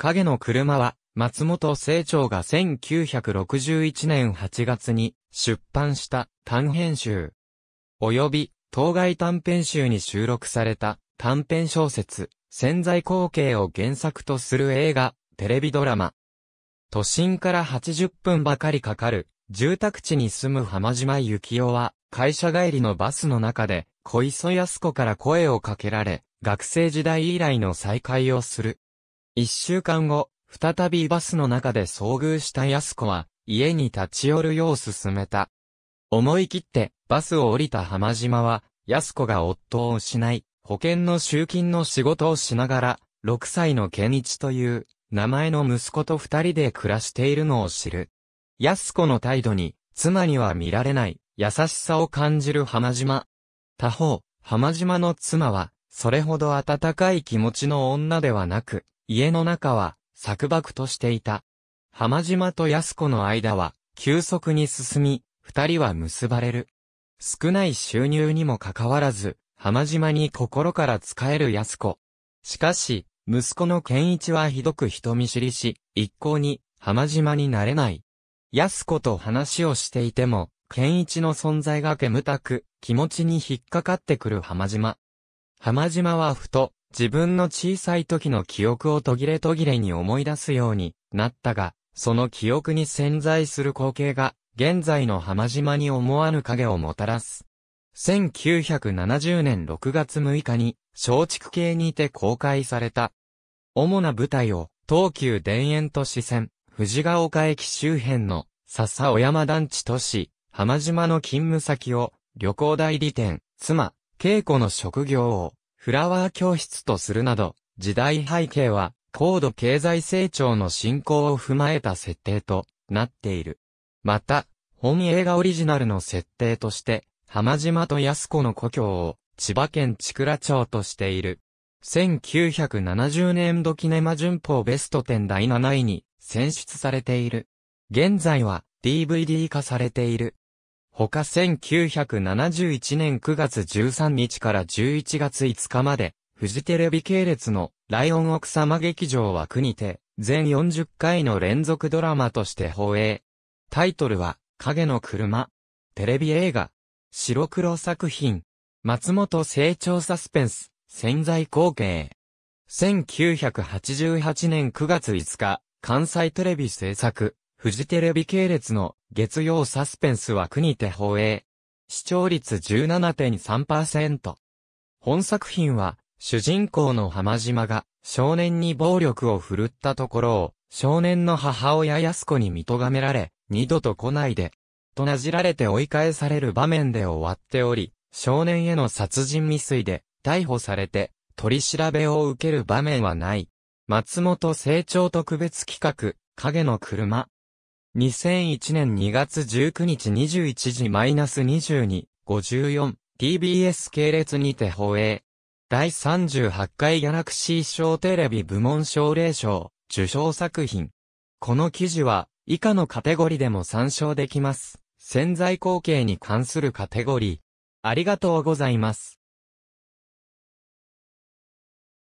影の車は、松本清張が1961年8月に出版した短編集。及び、当該短編集に収録された短編小説、潜在光景を原作とする映画、テレビドラマ。都心から80分ばかりかかる、住宅地に住む浜島幸雄は、会社帰りのバスの中で、小磯安子から声をかけられ、学生時代以来の再会をする。一週間後、再びバスの中で遭遇した安子は、家に立ち寄るよう勧めた。思い切って、バスを降りた浜島は、安子が夫を失い、保険の集金の仕事をしながら、6歳の健一という、名前の息子と二人で暮らしているのを知る。安子の態度に、妻には見られない、優しさを感じる浜島。他方、浜島の妻は、それほど温かい気持ちの女ではなく、家の中は、錯漠としていた。浜島と安子の間は、急速に進み、二人は結ばれる。少ない収入にもかかわらず、浜島に心から仕える安子。しかし、息子の健一はひどく人見知りし、一向に、浜島になれない。安子と話をしていても、健一の存在が煙たく、気持ちに引っかかってくる浜島。浜島はふと、自分の小さい時の記憶を途切れ途切れに思い出すようになったが、その記憶に潜在する光景が、現在の浜島に思わぬ影をもたらす。1970年6月6日に、松竹系にて公開された。主な舞台を、東急田園都市線、藤ヶ丘駅周辺の、笹尾山団地都市、浜島の勤務先を、旅行代理店、妻、稽古の職業を、フラワー教室とするなど、時代背景は高度経済成長の進行を踏まえた設定となっている。また、本映画オリジナルの設定として、浜島と安子の故郷を千葉県千倉町としている。1970年度キネマ旬報ベスト10第7位に選出されている。現在は DVD 化されている。他1971年9月13日から11月5日まで、フジテレビ系列のライオン奥様劇場は国て、全40回の連続ドラマとして放映。タイトルは、影の車。テレビ映画。白黒作品。松本成長サスペンス。潜在光景。1988年9月5日、関西テレビ制作。フジテレビ系列の月曜サスペンスは国て放映。視聴率17.3%。本作品は、主人公の浜島が少年に暴力を振るったところを、少年の母親安子に見とがめられ、二度と来ないで、となじられて追い返される場面で終わっており、少年への殺人未遂で逮捕されて取り調べを受ける場面はない。松本成長特別企画、影の車。2001年2月19日21時マイナス22、54、TBS 系列にて放映。第38回ギャラクシー賞テレビ部門奨励賞、受賞作品。この記事は、以下のカテゴリでも参照できます。潜在後景に関するカテゴリー。ありがとうございます。